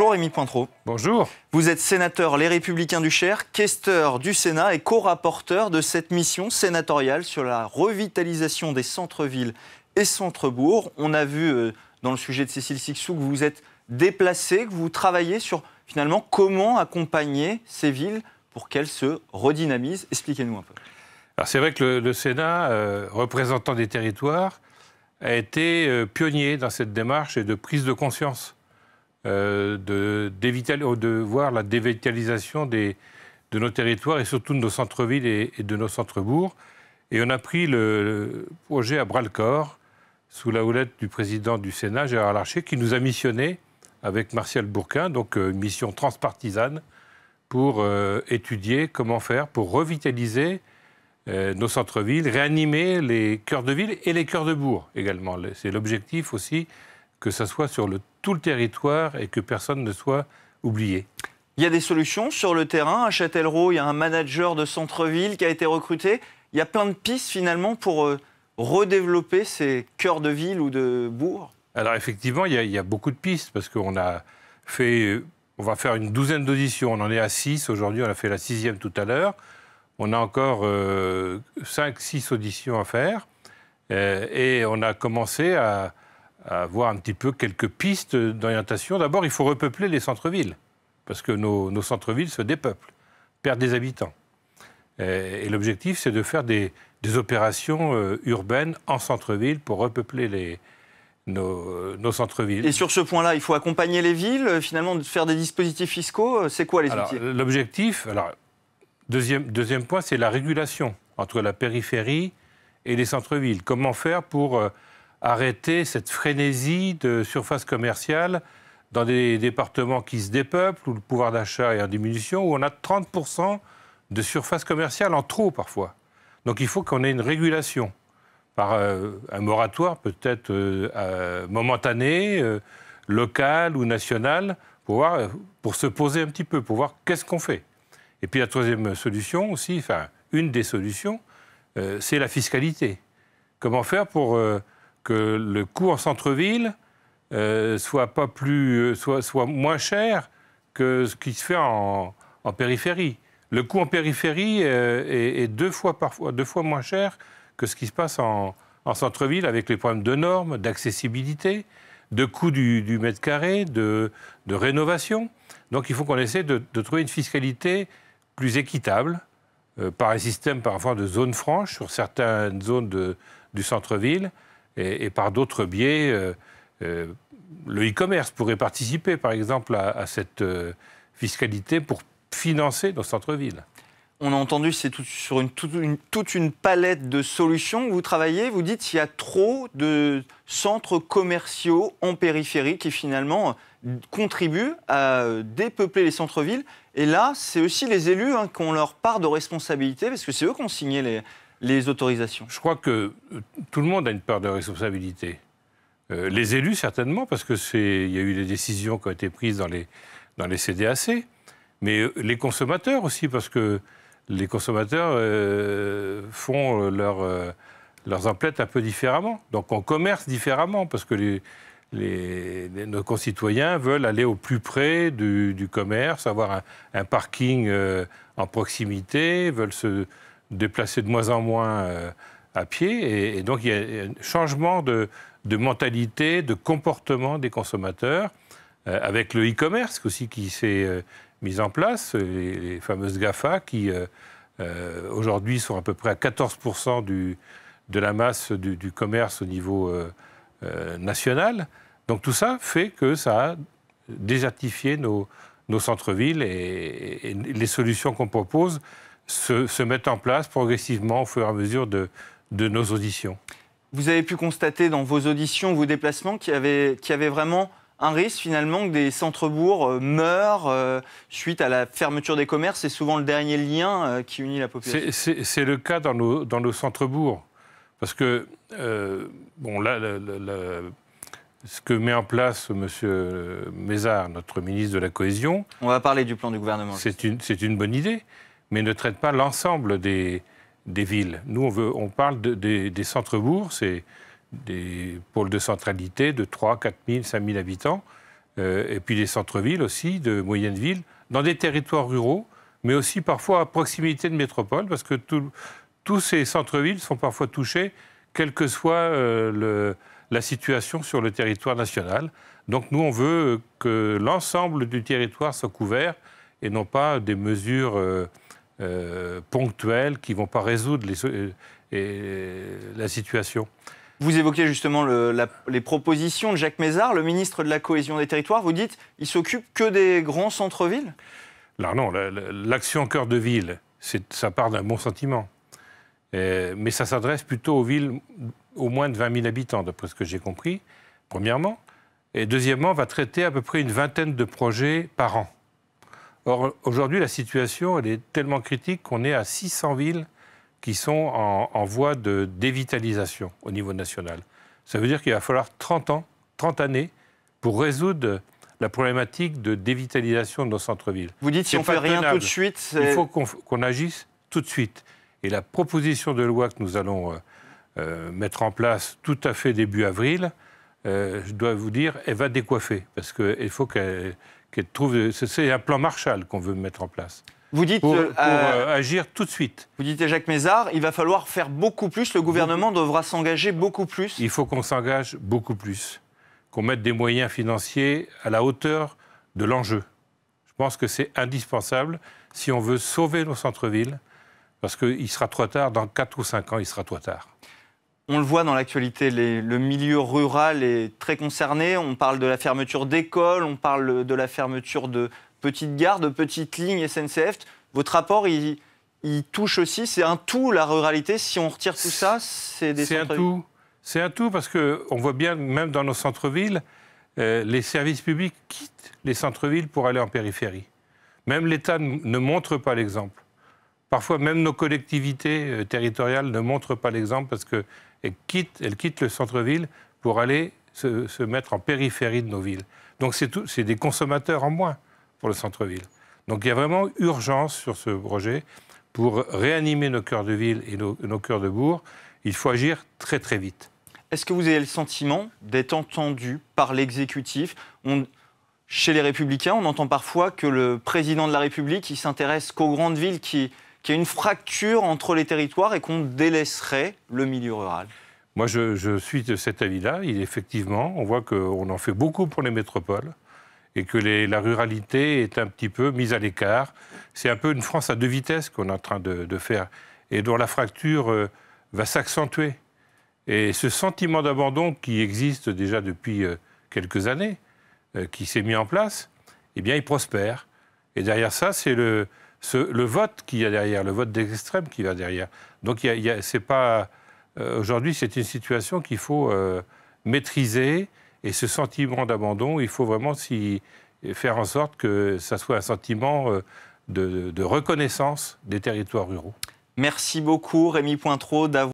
Bonjour Rémi Pointreau. Bonjour. Vous êtes sénateur Les Républicains du Cher, questeur du Sénat et co-rapporteur de cette mission sénatoriale sur la revitalisation des centres-villes et centres-bourgs. On a vu euh, dans le sujet de Cécile Sixou que vous vous êtes déplacé, que vous travaillez sur finalement comment accompagner ces villes pour qu'elles se redynamisent. Expliquez-nous un peu. Alors c'est vrai que le, Sénat, euh, représentant des territoires, a été euh, pionnier dans cette démarche et de prise de conscience euh, oh, de, voir la dévitalisation de nos territoires et surtout de nos centres-villes et, de nos centres-bourgs. Et on a pris le, projet à bras-le-corps sous la houlette du président du Sénat, Gérard Larcher, qui nous a missionné avec Martial Bourquin, donc euh, mission transpartisane, pour euh, étudier comment faire pour revitaliser nos centres-villes, réanimer les cœurs de ville et les cœurs de bourg également. C'est l'objectif aussi que ça soit sur le, tout le territoire et que personne ne soit oublié. Il y a des solutions sur le terrain. À Châtellerault, il y a un manager de centre-ville qui a été recruté. Il y a plein de pistes finalement pour euh, redévelopper ces cœurs de ville ou de bourg. Alors effectivement, il y a, beaucoup de pistes parce qu'on a fait, on va faire une douzaine d'auditions. On en est à six aujourd'hui. On a fait la sixième tout à l'heure. On a encore 5 euh, cinq, six auditions à faire. Euh, et on a commencé à, à voir un petit peu quelques pistes d'orientation. D'abord, il faut repeupler les centres-villes, parce que nos, centres-villes se dépeuplent, perdent des habitants. Et, l'objectif, c'est de faire des, des opérations euh, urbaines en centre-ville pour repeupler les, nos, centres-villes. Et sur ce point-là, il faut accompagner les villes, euh, finalement, de faire des dispositifs fiscaux. Euh, c'est quoi les outils L'objectif, alors, deuxième, deuxième point, c'est la régulation entre la périphérie et les centres-villes. Comment faire pour arrêter cette frénésie de surface commerciale dans des départements qui se dépeuplent, où le pouvoir d'achat est en diminution, où on a 30% de surface commerciale en trop parfois. Donc il faut qu'on ait une régulation par euh, un moratoire peut-être euh, euh, momentané, local ou national, pour, pour se poser un petit peu, pour voir qu'est-ce qu'on fait. Et puis la troisième solution aussi, enfin une des solutions, c'est la fiscalité. Comment faire pour que le coût en centre-ville euh, soit, pas plus, euh, soit, soit moins cher que ce qui se fait en, périphérie. Le coût en périphérie euh, est, deux, fois parfois, deux fois moins cher que ce qui se passe en, centre-ville avec les problèmes de normes, d'accessibilité, de coût du, mètre carré, de, rénovation. Donc il faut qu'on essaie de, trouver une fiscalité plus équitable par un système parfois de zones franches sur certaines zones du centre-ville et, par d'autres biais, euh, euh, le e-commerce pourrait participer, par exemple, à, cette euh, fiscalité pour financer nos centres-villes. On a entendu, c'est tout, sur une, toute une palette de solutions. que Vous travaillez, vous dites, qu'il y a trop de centres commerciaux en périphérie qui finalement contribuent à dépeupler les centres-villes. Et là, c'est aussi les élus hein, qu'on leur part de responsabilité, parce que c'est eux qui ont signé les, les autorisations Je crois que euh, tout le monde a une part de responsabilité. Euh, les élus, certainement, parce qu'il y a eu des décisions qui ont été prises dans les, dans les CDAC, mais euh, les consommateurs aussi, parce que les consommateurs font leur, leurs emplettes un peu différemment. Donc on commerce différemment, parce que les, nos concitoyens veulent aller au plus près du, commerce, avoir un parking en proximité, veulent se déplacés de moins en moins euh, à pied. Et, donc, il y a un changement de, de mentalité, de comportement des consommateurs, euh, avec le e-commerce aussi qui s'est euh, mis en place, les, les fameuses GAFA qui, aujourd'hui, sont à peu près à 14% du, de la masse du, commerce au niveau national. Donc, tout ça fait que ça a désertifié nos, nos centres-villes et, et les solutions qu'on propose se, mettent en place progressivement au fur et à mesure de, nos auditions. Vous avez pu constater dans vos auditions, vos déplacements, qu'il y avait, vraiment un risque finalement que des centres-bourgs euh, meurent euh, suite à la fermeture des commerces. C'est souvent le dernier lien euh, qui unit la population. C'est, le cas dans nos, dans nos centres-bourgs. Parce que, bon, là, ce que met en place M. Mézard, notre ministre de la Cohésion. On va parler du plan du gouvernement. C'est c'est une bonne idée mais ne traite pas l'ensemble des, des villes. Nous, on, veut, on parle de, des centres-bourgs, c'est des pôles de centralité de 3, 4 000, 5 000 habitants, euh, et puis des centres-villes aussi, de moyennes villes, dans des territoires ruraux, mais aussi parfois à proximité de métropoles, parce que tous ces centres-villes sont parfois touchés, quelle que soit euh, le, la situation sur le territoire national. Donc nous, on veut que l'ensemble du territoire soit couvert et non pas des mesures... Euh, euh, ponctuelles qui ne vont pas résoudre les, euh, et, la situation. Vous évoquez justement les propositions de Jacques Mézard, le ministre de la Cohésion des Territoires. Vous dites il s'occupe que des grands centres-villes non, l'action cœur de ville, ça part d'un bon sentiment. Euh, mais ça s'adresse plutôt aux villes au moins de 20 000 habitants, d'après ce que j'ai compris, premièrement. Et deuxièmement, va traiter à peu près une vingtaine de projets par an. Or, aujourd'hui, la situation, elle est tellement critique qu'on est à 600 villes qui sont en, voie de dévitalisation au niveau national. Ça veut dire qu'il va falloir 30 ans, 30 années pour résoudre la problématique de dévitalisation de nos centres-villes. Vous dites si on ne fait rien tout de suite... Il faut qu'on agisse tout de suite. Et la proposition de loi que nous allons euh, euh, mettre en place tout à fait début avril, euh, je dois vous dire, elle va décoiffer, parce qu'il faut qu'elle c'est un plan Marshall qu'on veut mettre en place. Vous dites pour, euh, euh, euh, agir tout de suite. Vous dites à Jacques Mézard, il va falloir faire beaucoup plus. Le gouvernement devra s'engager beaucoup plus. Il faut qu'on s'engage beaucoup plus, qu'on mette des moyens financiers à la hauteur de l'enjeu. Je pense que c'est indispensable si on veut sauver nos centres-villes, parce qu'il sera trop tard. Dans 4 ou 5 ans, il sera trop tard. On le voit dans l'actualité, le milieu rural est très concerné. On parle de la fermeture d'écoles, on parle de la fermeture de petites gares, de petites lignes SNCF. Votre rapport, il, touche aussi, c'est un tout la ruralité. Si on retire tout ça, c'est des C'est un tout. C'est un tout parce qu'on voit bien, même dans nos centres-villes, euh, les services publics quittent les centres-villes pour aller en périphérie. Même l'État ne montre pas l'exemple. Parfois, même nos collectivités euh, territoriales ne montrent pas l'exemple parce qu'elles quittent, quittent le centre-ville pour aller se, mettre en périphérie de nos villes. Donc, c'est des consommateurs en moins pour le centre-ville. Donc, il y a vraiment urgence sur ce projet pour réanimer nos cœurs de ville et nos, nos cœurs de bourg. Il faut agir très, très vite. Est-ce que vous avez le sentiment d'être entendu par l'exécutif Chez les Républicains, on entend parfois que le président de la République, il s'intéresse qu'aux grandes villes qui qu'il y a une fracture entre les territoires et qu'on délaisserait le milieu rural Moi, je, suis de cet avis-là. Effectivement, on voit qu'on en fait beaucoup pour les métropoles et que les, la ruralité est un petit peu mise à l'écart. C'est un peu une France à deux vitesses qu'on est en train de, faire et dont la fracture euh, va s'accentuer. Et ce sentiment d'abandon qui existe déjà depuis euh, quelques années, euh, qui s'est mis en place, eh bien, il prospère. Et derrière ça, c'est le, le vote qu'il y a derrière, le vote des extrêmes qui y derrière. Donc, c'est pas. Euh, aujourd'hui, c'est une situation qu'il faut euh, maîtriser. Et ce sentiment d'abandon, il faut vraiment faire en sorte que ça soit un sentiment euh, de, de reconnaissance des territoires ruraux. Merci beaucoup, Rémi Pointreau, d'avoir.